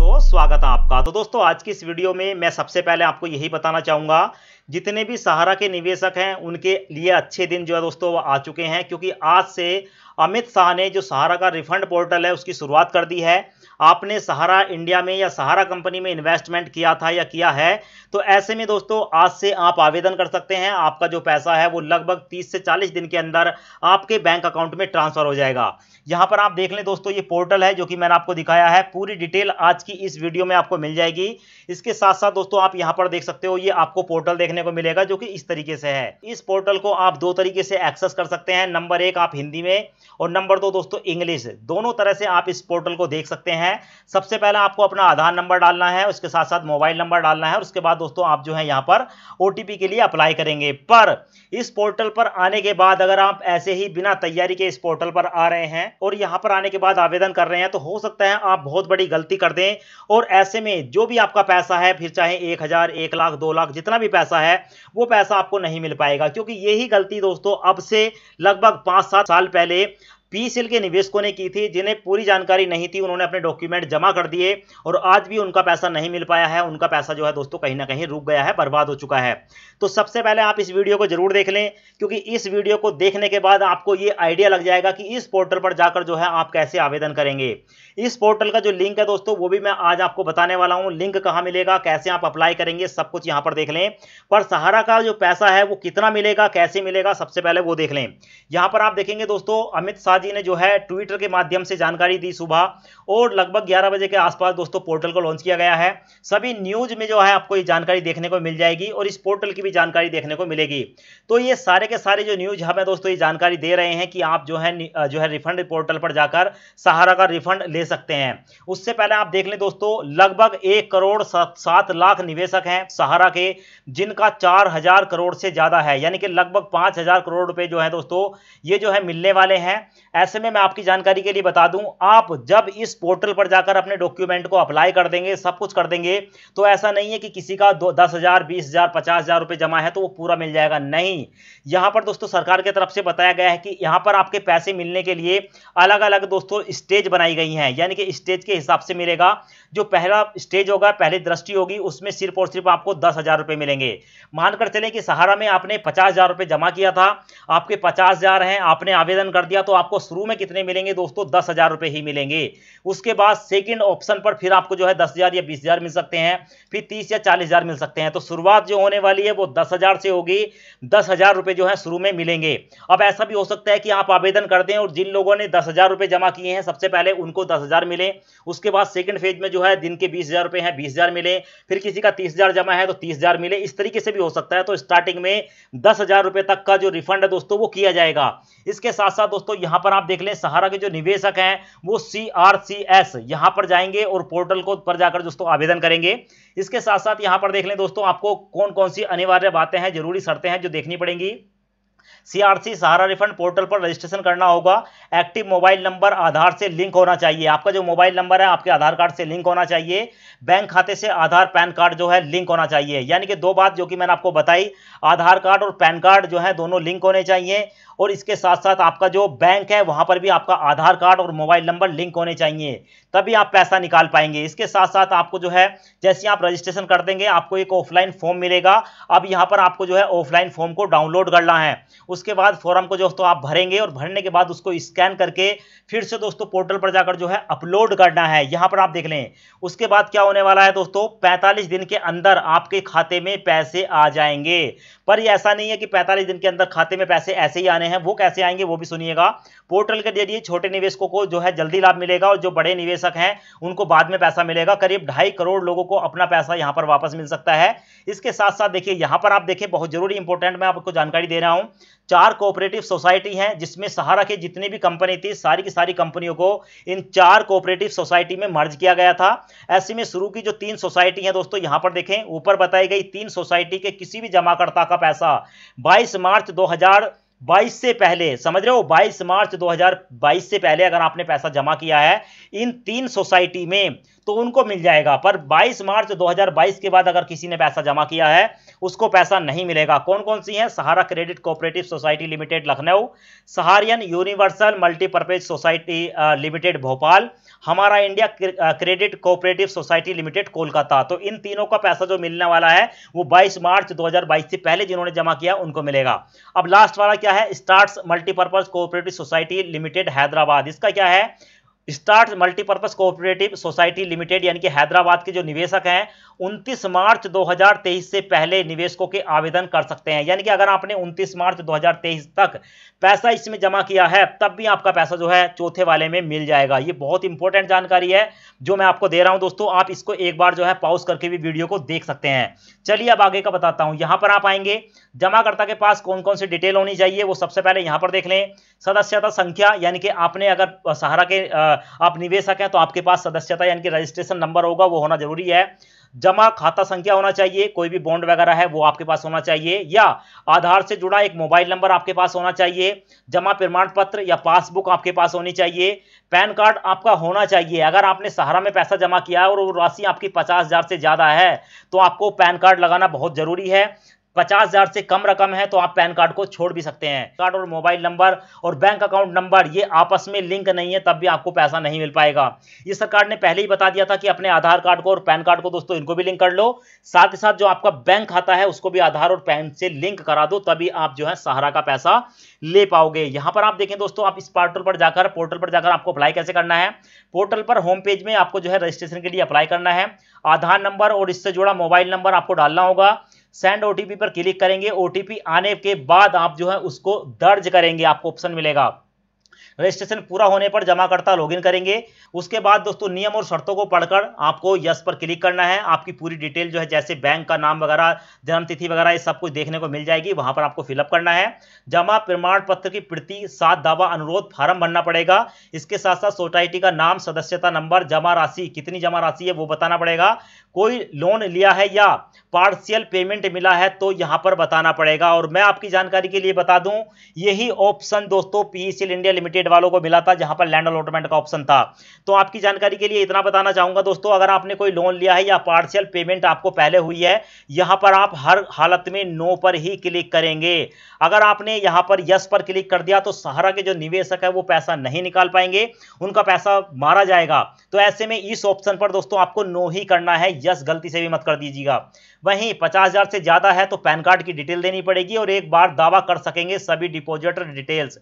दोस्तों स्वागत है आपका तो दोस्तों आज की इस वीडियो में मैं सबसे पहले आपको यही बताना चाहूँगा जितने भी सहारा के निवेशक हैं उनके लिए अच्छे दिन जो है दोस्तों वो आ चुके हैं क्योंकि आज से अमित शाह ने जो सहारा का रिफंड पोर्टल है उसकी शुरुआत कर दी है आपने सहारा इंडिया में या सहारा कंपनी में इन्वेस्टमेंट किया था या किया है तो ऐसे में दोस्तों आज से आप आवेदन कर सकते हैं आपका जो पैसा है वो लगभग तीस से चालीस दिन के अंदर आपके बैंक अकाउंट में ट्रांसफर हो जाएगा यहां पर आप देख लें दोस्तों ये पोर्टल है जो कि मैंने आपको दिखाया है पूरी डिटेल आज की इस वीडियो में आपको मिल जाएगी इसके साथ साथ दोस्तों आप यहाँ पर देख सकते हो ये आपको पोर्टल देखने को मिलेगा जो कि इस तरीके से है इस पोर्टल को आप दो तरीके से एक्सेस कर सकते हैं नंबर एक आप हिंदी में और नंबर दो दोस्तों इंग्लिश दोनों तरह से आप इस पोर्टल को देख सकते हैं है सबसे पहले आपको अपना आधार नंबर डालना है उसके साथ साथ मोबाइल नंबर डालना है और उसके बाद दोस्तों आप जो है यहाँ पर ओ के लिए अप्लाई करेंगे पर इस पोर्टल पर आने के बाद अगर आप ऐसे ही बिना तैयारी के इस पोर्टल पर आ रहे हैं और यहाँ पर आने के बाद आवेदन कर रहे हैं तो हो सकता है आप बहुत बड़ी गलती कर दें और ऐसे में जो भी आपका पैसा है फिर चाहे एक हज़ार एक लाख दो लाख जितना भी पैसा है वो पैसा आपको नहीं मिल पाएगा क्योंकि यही गलती दोस्तों अब से लगभग पांच सात साल पहले पीसीएल के निवेशकों ने की थी जिन्हें पूरी जानकारी नहीं थी उन्होंने अपने डॉक्यूमेंट जमा कर दिए और आज भी उनका पैसा नहीं मिल पाया है उनका पैसा जो है दोस्तों कहीं ना कहीं रुक गया है बर्बाद हो चुका है तो सबसे पहले आप इस वीडियो को जरूर देख लें क्योंकि इस वीडियो को देखने के बाद आपको ये आइडिया लग जाएगा कि इस पोर्टल पर जाकर जो है आप कैसे आवेदन करेंगे इस पोर्टल का जो लिंक है दोस्तों वो भी मैं आज आपको बताने वाला हूँ लिंक कहाँ मिलेगा कैसे आप अप्लाई करेंगे सब कुछ यहाँ पर देख लें पर सहारा का जो पैसा है वो कितना मिलेगा कैसे मिलेगा सबसे पहले वो देख लें यहाँ पर आप देखेंगे दोस्तों अमित शाह जी ने जो है ट्विटर के माध्यम से जानकारी दी सुबह और लगभग 11 बजे के आसपास दोस्तों पोर्टल को लॉन्च किया गया है सभी न्यूज में जो है आपको ये जानकारी देखने को मिल जाएगी और इस पोर्टल की भी जानकारी देखने को मिलेगी तो ये सारे के सारे जो न्यूज हमें दोस्तों ये जानकारी दे रहे हैं कि आप जो है जो है रिफंड पोर्टल पर जाकर सहारा का रिफंड ले सकते हैं उससे पहले आप देख लें दोस्तों लगभग एक करोड़ सात लाख निवेशक हैं सहारा के जिनका चार करोड़ से ज्यादा है यानी कि लगभग पांच करोड़ रुपए जो है दोस्तों ये जो है मिलने वाले हैं ऐसे में मैं आपकी जानकारी के लिए बता दूं आप जब इस पोर्टल पर जाकर अपने डॉक्यूमेंट को अप्लाई कर देंगे सब कुछ कर देंगे तो ऐसा नहीं है कि किसी का दो दस हज़ार बीस हज़ार पचास हज़ार रुपये जमा है तो वो पूरा मिल जाएगा नहीं यहाँ पर दोस्तों सरकार की तरफ से बताया गया है कि यहाँ पर आपके पैसे मिलने के लिए अलग अलग दोस्तों स्टेज बनाई गई हैं यानी कि स्टेज के हिसाब से मिलेगा जो पहला स्टेज होगा पहली दृष्टि होगी उसमें सिर्फ और सिर्फ आपको दस हज़ार रुपये मिलेंगे मानकर चले कि सहारा में आपने पचास हज़ार रुपये जमा किया था आपके पचास हज़ार हैं आपने आवेदन कर दिया तो आपको शुरू में कितने मिलेंगे दोस्तों दस हज़ार रुपए ही मिलेंगे उसके बाद सेकंड ऑप्शन पर फिर आपको जो है दस हज़ार या बीस हज़ार मिल सकते हैं फिर तीस या चालीस हज़ार मिल सकते हैं तो शुरुआत जो होने वाली है वो दस हज़ार से होगी दस हज़ार रुपए जो है शुरू में मिलेंगे अब ऐसा भी हो सकता है कि आप आवेदन कर दें और जिन लोगों ने दस हज़ार रुपए जमा किए हैं सबसे पहले उनको दस हज़ार मिले उसके बाद सेकेंड फेज में जो है दिन के बीस हज़ार रुपए हैं बीस हज़ार मिले फिर किसी का तीस हज़ार जमा है तो तीस हज़ार मिले इस तरीके से भी हो सकता है तो स्टार्टिंग में दस हज़ार रुपये तक का जो रिफंड है दोस्तों वो किया जाएगा इसके साथ साथ दोस्तों यहां पर पर आप देख लें सहारा के जो निवेशक हैं वो सी आर सी एस यहाँ पर जाएंगे और पोर्टल को पर जाकर दोस्तों आवेदन करेंगे इसके साथ साथ यहाँ पर देख लें दोस्तों आपको कौन कौन सी अनिवार्य बातें हैं जरूरी शर्तें हैं जो देखनी पड़ेंगी सीआरसी सहारा रिफंड पोर्टल पर रजिस्ट्रेशन करना होगा एक्टिव मोबाइल नंबर आधार से लिंक होना चाहिए आपका जो मोबाइल नंबर है आपके आधार कार्ड से लिंक होना चाहिए बैंक खाते से आधार पैन कार्ड जो है लिंक होना चाहिए यानी कि दो बात जो कि मैंने आपको बताई आधार कार्ड और पैन कार्ड जो है दोनों लिंक होने चाहिए और इसके साथ साथ आपका जो बैंक है वहां पर भी आपका आधार कार्ड और मोबाइल नंबर लिंक होने चाहिए तभी आप पैसा निकाल पाएंगे इसके साथ साथ आपको जो है जैसे आप रजिस्ट्रेशन कर देंगे आपको एक ऑफलाइन फॉर्म मिलेगा अब यहाँ पर आपको जो है ऑफलाइन फॉर्म को डाउनलोड करना है उस उसके बाद फॉर्म को जो दोस्तों आप भरेंगे और भरने के बाद उसको स्कैन करके फिर से दोस्तों पोर्टल पर जाकर जो है अपलोड करना है यहाँ पर आप देख लें उसके बाद क्या होने वाला है दोस्तों पैंतालीस दिन के अंदर आपके खाते में पैसे आ जाएंगे पर यह ऐसा नहीं है कि पैंतालीस दिन के अंदर खाते में पैसे ऐसे ही आने हैं वो कैसे आएंगे वो भी सुनिएगा पोर्टल के जरिए छोटे निवेशकों को जो है जल्दी लाभ मिलेगा और जो बड़े निवेशक हैं उनको बाद में पैसा मिलेगा करीब ढाई करोड़ लोगों को अपना पैसा यहाँ पर वापस मिल सकता है इसके साथ साथ देखिए यहाँ पर आप देखिए बहुत जरूरी इंपॉर्टेंट मैं आपको जानकारी दे रहा हूँ चार कोऑपरेटिव सोसाइटी हैं जिसमें सहारा के जितनी भी कंपनी थी सारी की सारी कंपनियों को इन चार कोऑपरेटिव सोसाइटी में मर्ज किया गया था ऐसे में शुरू की जो तीन सोसाइटी हैं दोस्तों यहां पर देखें ऊपर बताई गई तीन सोसाइटी के किसी भी जमाकर्ता का पैसा 22 मार्च 2022 से पहले समझ रहे हो 22 मार्च 2022 से पहले अगर आपने पैसा जमा किया है इन तीन सोसाइटी में तो उनको मिल जाएगा पर 22 मार्च 2022 के बाद अगर किसी ने पैसा जमा किया है उसको पैसा नहीं मिलेगा कौन कौन सी है Sahara credit cooperative society limited Lucknow Saharayan universal multipurpose society limited Bhopal Hamara India credit cooperative society limited Kolkata तो इन तीनों का पैसा जो मिलने वाला है वो 22 मार्च 2022 से पहले जिन्होंने जमा किया उनको मिलेगा अब लास्ट वाला क्या है start multipurpose cooperative society limited Hyderabad इसका क्या है start multipurpose cooperative society limited यानी कि हैदराबाद के जो निवेशक हैं 29 मार्च 2023 से पहले निवेशकों के आवेदन कर सकते हैं यानी कि अगर आपने 29 मार्च 2023 तक पैसा इसमें जमा किया है तब भी आपका पैसा जो है चौथे वाले में मिल जाएगा ये बहुत इंपॉर्टेंट जानकारी है जो मैं आपको दे रहा हूं दोस्तों आप इसको एक बार जो है पाउस करके भी वीडियो को देख सकते हैं चलिए अब आगे का बताता हूँ यहाँ पर आप आएंगे जमाकर्ता के पास कौन कौन सी डिटेल होनी चाहिए वो सबसे पहले यहाँ पर देख लें सदस्यता संख्या यानी कि आपने अगर सहारा के आ, आप निवेशक हैं तो आपके पास सदस्यता यानी कि रजिस्ट्रेशन नंबर होगा वो होना जरूरी है जमा खाता संख्या होना चाहिए कोई भी बॉन्ड वगैरह है वो आपके पास होना चाहिए या आधार से जुड़ा एक मोबाइल नंबर आपके पास होना चाहिए जमा प्रमाण पत्र या पासबुक आपके पास होनी चाहिए पैन कार्ड आपका होना चाहिए अगर आपने सहारा में पैसा जमा किया है और वो राशि आपकी पचास हज़ार से ज़्यादा है तो आपको पैन कार्ड लगाना बहुत ज़रूरी है पचास हजार से कम रकम है तो आप पैन कार्ड को छोड़ भी सकते हैं कार्ड और मोबाइल नंबर और बैंक अकाउंट नंबर ये आपस में लिंक नहीं है तब भी आपको पैसा नहीं मिल पाएगा ये सरकार ने पहले ही बता दिया था कि अपने आधार कार्ड को और पैन कार्ड को दोस्तों इनको भी लिंक कर लो साथ ही साथ जो आपका बैंक खाता है उसको भी आधार और पैन से लिंक करा दो तभी आप जो है सहारा का पैसा ले पाओगे यहाँ पर आप देखें दोस्तों आप इस पोर्टल पर जाकर पोर्टल पर जाकर आपको अप्लाई कैसे करना है पोर्टल पर होम पेज में आपको जो है रजिस्ट्रेशन के लिए अप्लाई करना है आधार नंबर और इससे जुड़ा मोबाइल नंबर आपको डालना होगा सेंड ओटीपी पर क्लिक करेंगे ओटीपी आने के बाद आप जो है उसको दर्ज करेंगे आपको ऑप्शन मिलेगा रजिस्ट्रेशन पूरा होने पर जमाकर्ता लॉगिन करेंगे उसके बाद दोस्तों नियम और शर्तों को पढ़कर आपको यस पर क्लिक करना है आपकी पूरी डिटेल जो है जैसे बैंक का नाम वगैरह जन्मतिथि वगैरह ये सब कुछ देखने को मिल जाएगी वहाँ पर आपको फिलअप करना है जमा प्रमाण पत्र की प्रति सात दावा अनुरोध फार्म भरना पड़ेगा इसके साथ साथ सोसाइटी का नाम सदस्यता नंबर जमा राशि कितनी जमा राशि है वो बताना पड़ेगा कोई लोन लिया है या पार्शियल पेमेंट मिला है तो यहाँ पर बताना पड़ेगा और मैं आपकी जानकारी के लिए बता दूं यही ऑप्शन दोस्तों पीईसीएल इंडिया लिमिटेड वालों को मिला था जहां पर लैंड अलॉटमेंट का ऑप्शन था तो आपकी जानकारी के लिए इतना बताना चाहूंगा दोस्तों अगर आपने कोई लोन लिया है या पार्शियल पेमेंट आपको पहले हुई है यहां पर आप हर हालत में नो पर ही क्लिक करेंगे अगर आपने यहां पर यस पर क्लिक कर दिया तो सहारा के जो निवेशक है वो पैसा नहीं निकाल पाएंगे उनका पैसा मारा जाएगा तो ऐसे में इस ऑप्शन पर दोस्तों आपको नो ही करना है यस गलती से भी मत कर दीजिएगा वहीं पचास से ज्यादा है तो पैन कार्ड की डिटेल देनी पड़ेगी और एक बार दावा कर सकेंगे सभी डिपोजिटर डिटेल्स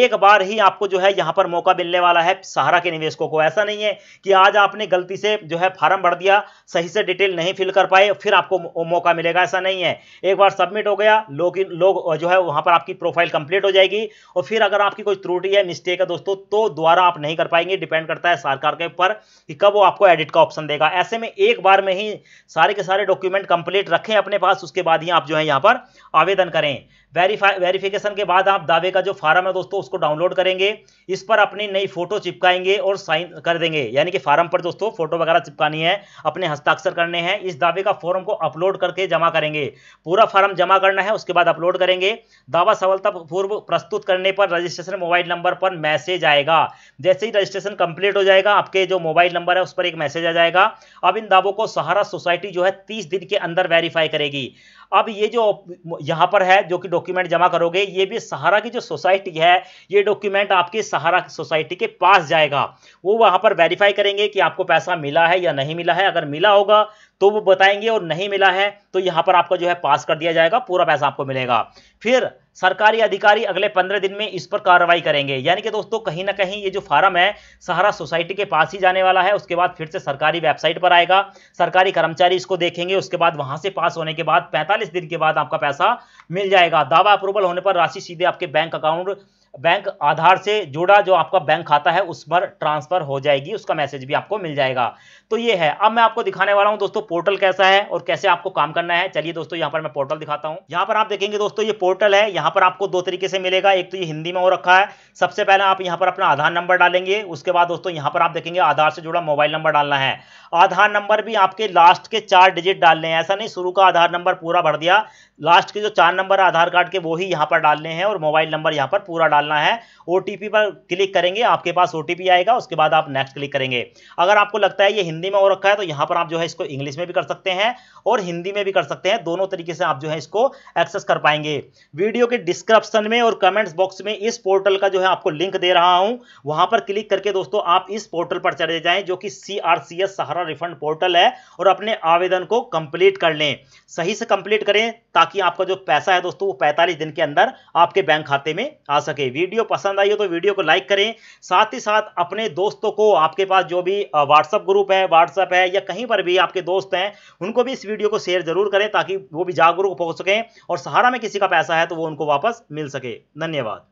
एक बार ही आप आपको जो है यहां पर मौका मिलने वाला है सहारा के निवेशकों को ऐसा नहीं है कि आज आपने गलती से जो है फार्म भर दिया सही से डिटेल नहीं फिल कर पाए फिर आपको मौका मिलेगा ऐसा नहीं है एक बार सबमिट हो गया लोग लोग जो है वहां पर आपकी प्रोफाइल कंप्लीट हो जाएगी और फिर अगर आपकी कोई त्रुटि है मिस्टेक है दोस्तों तो दोबारा आप नहीं कर पाएंगे डिपेंड करता है सरकार के ऊपर कि कब वो आपको एडिट का ऑप्शन देगा ऐसे में एक बार में ही सारे के सारे डॉक्यूमेंट कंप्लीट रखें अपने पास उसके बाद ही आप जो है यहां पर आवेदन करें वेरीफाई वेरिफिकेशन के बाद आप दावे का जो फार्म है दोस्तों उसको डाउनलोड करेंगे करेंगे इस पर अपनी नई फोटो चिपकाएंगे और साइन कर देंगे यानी कि फार्म पर दोस्तों फोटो वगैरह चिपकानी है अपने हस्ताक्षर करने हैं इस दावे का फॉर्म को अपलोड करके जमा करेंगे पूरा फॉर्म जमा करना है उसके बाद अपलोड करेंगे दावा सफलता पूर्व प्रस्तुत करने पर रजिस्ट्रेशन मोबाइल नंबर पर मैसेज आएगा जैसे ही रजिस्ट्रेशन कंप्लीट हो जाएगा आपके जो मोबाइल नंबर है उस पर एक मैसेज आ जाएगा अब इन दावों को सहारा सोसाइटी जो है तीस दिन के अंदर वेरीफाई करेगी अब ये जो यहाँ पर है जो कि डॉक्यूमेंट जमा करोगे ये भी सहारा की जो सोसाइटी है ये डॉक्यूमेंट आपकी सहारा सोसाइटी के पास जाएगा वो वहाँ पर वेरीफाई करेंगे कि आपको पैसा मिला है या नहीं मिला है अगर मिला होगा तो वो बताएंगे और नहीं मिला है तो यहाँ पर आपका जो है पास कर दिया जाएगा पूरा पैसा आपको मिलेगा फिर सरकारी अधिकारी अगले पंद्रह दिन में इस पर कार्रवाई करेंगे यानी कि दोस्तों कहीं ना कहीं ये जो फार्म है सहारा सोसाइटी के पास ही जाने वाला है उसके बाद फिर से सरकारी वेबसाइट पर आएगा सरकारी कर्मचारी इसको देखेंगे उसके बाद वहां से पास होने के बाद पैंतालीस दिन के बाद आपका पैसा मिल जाएगा दावा अप्रूवल होने पर राशि सीधे आपके बैंक अकाउंट बैंक आधार से जुड़ा जो आपका बैंक खाता है उस पर ट्रांसफर हो जाएगी उसका मैसेज भी आपको मिल जाएगा तो ये है अब मैं आपको दिखाने वाला हूँ दोस्तों पोर्टल कैसा है और कैसे आपको काम करना है चलिए दोस्तों यहाँ पर मैं पोर्टल दिखाता हूँ यहाँ पर आप देखेंगे दोस्तों ये पोर्टल है यहाँ पर आपको दो तरीके से मिलेगा एक तो ये हिंदी में हो रखा है सबसे पहले आप यहाँ पर अपना आधार नंबर डालेंगे उसके बाद दोस्तों यहाँ पर आप देखेंगे आधार से जुड़ा मोबाइल नंबर डालना है आधार नंबर भी आपके लास्ट के चार डिजिट डालने हैं ऐसा नहीं शुरू का आधार नंबर पूरा भर दिया लास्ट के जो चार नंबर आधार कार्ड के वो ही यहाँ पर डालने हैं और मोबाइल नंबर यहाँ पर पूरा डाल डालना है ओ पर क्लिक करेंगे आपके पास ओ आएगा उसके बाद आप नेक्स्ट क्लिक करेंगे अगर आपको लगता है ये हिंदी में हो रखा है तो यहाँ पर आप जो है इसको इंग्लिश में भी कर सकते हैं और हिंदी में भी कर सकते हैं दोनों तरीके से आप जो है इसको एक्सेस कर पाएंगे वीडियो के डिस्क्रिप्शन में और कमेंट्स बॉक्स में इस पोर्टल का जो है आपको लिंक दे रहा हूँ वहाँ पर क्लिक करके दोस्तों आप इस पोर्टल पर चले जाएं जो कि सी सहारा रिफंड पोर्टल है और अपने आवेदन को कंप्लीट कर लें सही से कंप्लीट करें ताकि आपका जो पैसा है दोस्तों वो 45 दिन के अंदर आपके बैंक खाते में आ सके वीडियो पसंद आई हो तो वीडियो को लाइक करें साथ ही साथ अपने दोस्तों को आपके पास जो भी व्हाट्सअप ग्रुप है व्हाट्सअप है या कहीं पर भी आपके दोस्त हैं उनको भी इस वीडियो को शेयर जरूर करें ताकि वो भी जागरूक हो सकें और सहारा में किसी का पैसा है तो वो उनको वापस मिल सके धन्यवाद